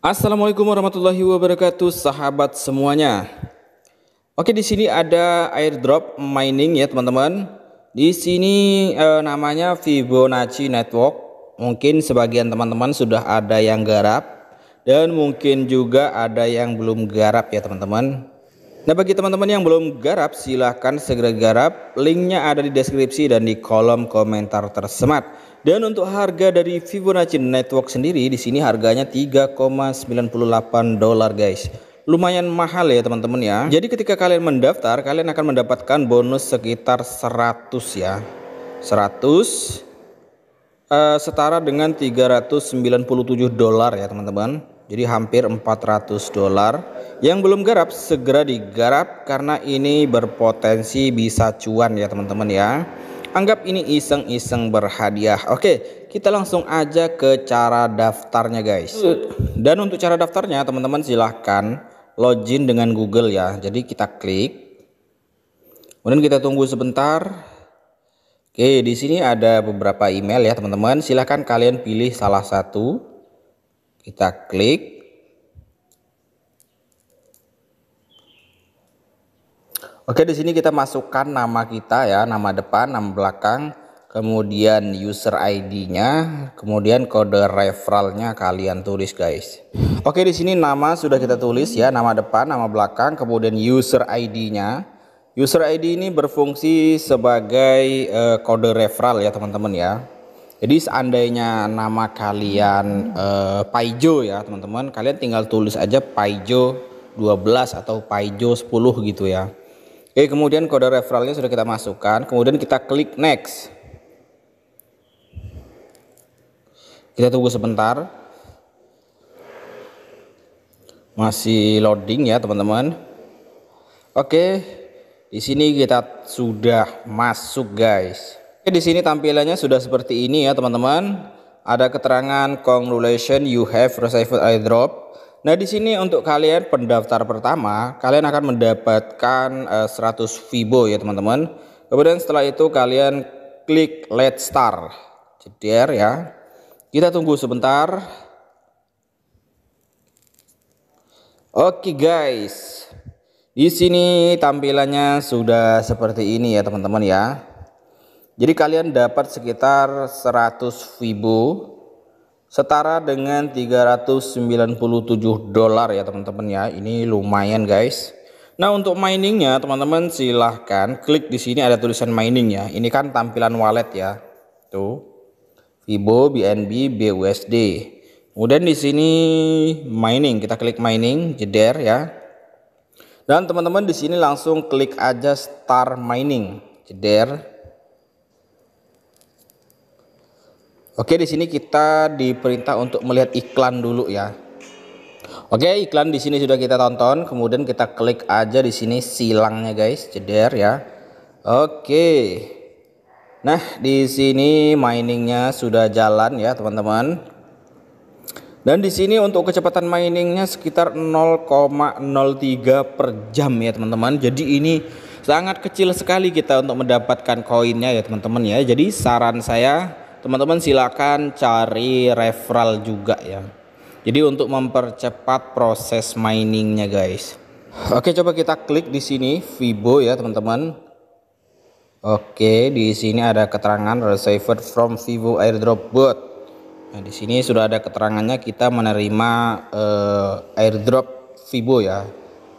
Assalamualaikum warahmatullahi wabarakatuh, sahabat semuanya. Oke, di sini ada airdrop mining ya, teman-teman. Di sini eh, namanya Fibonacci Network. Mungkin sebagian teman-teman sudah ada yang garap dan mungkin juga ada yang belum garap ya, teman-teman. Nah bagi teman-teman yang belum garap silahkan segera garap linknya ada di deskripsi dan di kolom komentar tersemat dan untuk harga dari Fibonacci Network sendiri di sini harganya 3,98 dolar guys lumayan mahal ya teman-teman ya jadi ketika kalian mendaftar kalian akan mendapatkan bonus sekitar 100 ya 100 uh, eh, setara dengan 397 dolar ya teman-teman jadi hampir 400 dolar yang belum garap segera digarap karena ini berpotensi bisa cuan ya teman-teman ya. Anggap ini iseng-iseng berhadiah. Oke, kita langsung aja ke cara daftarnya guys. Dan untuk cara daftarnya teman-teman silahkan login dengan Google ya. Jadi kita klik. Kemudian kita tunggu sebentar. Oke, di sini ada beberapa email ya teman-teman. Silahkan kalian pilih salah satu. Kita klik. Oke, di sini kita masukkan nama kita ya, nama depan, nama belakang, kemudian user ID-nya, kemudian kode referralnya kalian tulis guys. Oke, di sini nama sudah kita tulis ya, nama depan, nama belakang, kemudian user ID-nya. User ID ini berfungsi sebagai uh, kode referral ya, teman-teman ya. Jadi seandainya nama kalian uh, Paijo ya, teman-teman, kalian tinggal tulis aja Paijo 12 atau Paijo 10 gitu ya. Oke, kemudian kode referralnya sudah kita masukkan, kemudian kita klik next. Kita tunggu sebentar. Masih loading ya, teman-teman. Oke, di sini kita sudah masuk, guys. Oke, di sini tampilannya sudah seperti ini ya, teman-teman. Ada keterangan congratulation you have received airdrop Nah, di sini untuk kalian pendaftar pertama, kalian akan mendapatkan uh, eh, 100 Vibo ya, teman-teman. Kemudian setelah itu kalian klik let start. Jeder ya. Kita tunggu sebentar. Oke, guys. Di sini tampilannya sudah seperti ini ya, teman-teman ya. Jadi kalian dapat sekitar 100 Vibo setara dengan 397 dolar ya teman-teman ya ini lumayan guys Nah untuk miningnya teman-teman silahkan klik di sini ada tulisan mining ya ini kan tampilan wallet ya tuh Fibo, BNB BUSD kemudian di sini mining kita klik mining jeder ya dan teman-teman di sini langsung klik aja start mining jeder Oke, di sini kita diperintah untuk melihat iklan dulu ya. Oke, iklan di sini sudah kita tonton, kemudian kita klik aja di sini silangnya guys, ceder ya. Oke. Nah, di sini miningnya sudah jalan ya, teman-teman. Dan di sini untuk kecepatan miningnya sekitar 0,03 per jam ya, teman-teman. Jadi ini sangat kecil sekali kita untuk mendapatkan koinnya ya, teman-teman ya. Jadi saran saya teman-teman silakan cari referral juga ya. Jadi untuk mempercepat proses miningnya guys. Oke coba kita klik di sini Vibo ya teman-teman. Oke di sini ada keterangan received from Vibo airdrop bot. Nah di sini sudah ada keterangannya kita menerima eh, airdrop Vibo ya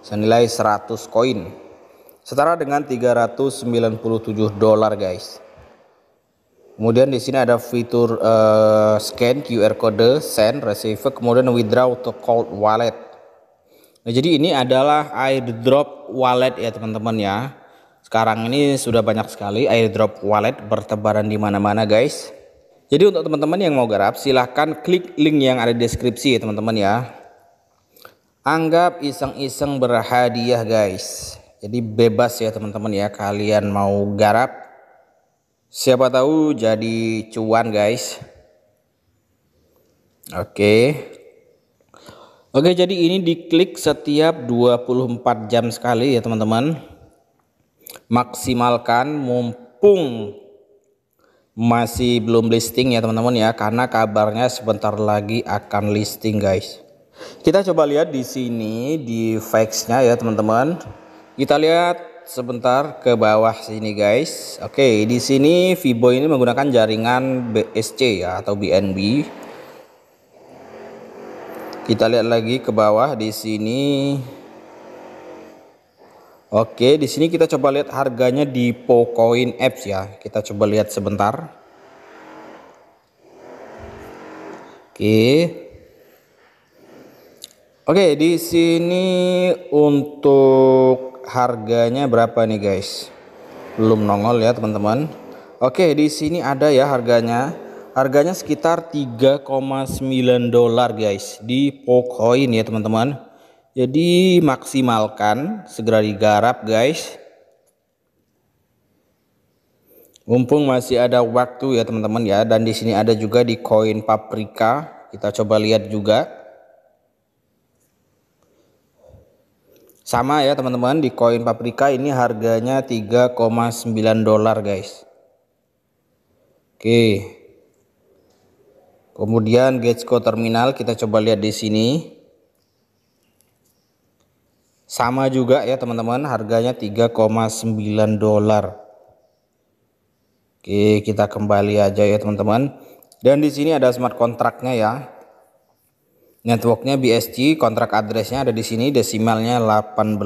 senilai 100 koin setara dengan 397 dolar guys. Kemudian di sini ada fitur uh, scan QR code, send, receive, kemudian withdraw to cold wallet. Nah, jadi ini adalah airdrop wallet ya teman-teman ya. Sekarang ini sudah banyak sekali airdrop wallet bertebaran di mana-mana guys. Jadi untuk teman-teman yang mau garap silahkan klik link yang ada di deskripsi ya teman-teman ya. Anggap iseng-iseng berhadiah guys. Jadi bebas ya teman-teman ya kalian mau garap Siapa tahu jadi cuan guys. Oke. Oke, jadi ini diklik setiap 24 jam sekali ya, teman-teman. Maksimalkan mumpung masih belum listing ya, teman-teman ya, karena kabarnya sebentar lagi akan listing, guys. Kita coba lihat di sini di fax-nya ya, teman-teman. Kita lihat sebentar ke bawah sini guys. Oke, di sini Vibo ini menggunakan jaringan BSC ya atau BNB. Kita lihat lagi ke bawah di sini. Oke, di sini kita coba lihat harganya di Pocoin Apps ya. Kita coba lihat sebentar. Oke. Oke, di sini untuk harganya berapa nih guys belum nongol ya teman-teman oke di sini ada ya harganya harganya sekitar 3,9 dolar guys di Pokoin ya teman-teman jadi maksimalkan segera digarap guys mumpung masih ada waktu ya teman-teman ya dan di sini ada juga di koin paprika kita coba lihat juga Sama ya teman-teman di koin paprika ini harganya 3,9 dolar guys. Oke. Kemudian Getsco terminal kita coba lihat di sini. Sama juga ya teman-teman harganya 3,9 dolar. Oke kita kembali aja ya teman-teman. Dan di sini ada smart kontraknya ya. Networknya BSC, kontrak addressnya ada di sini, desimalnya 18.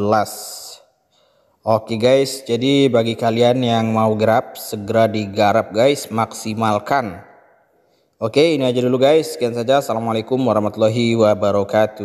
Oke guys, jadi bagi kalian yang mau grab, segera digarap guys, maksimalkan. Oke, ini aja dulu guys. Sekian saja. Assalamualaikum warahmatullahi wabarakatuh.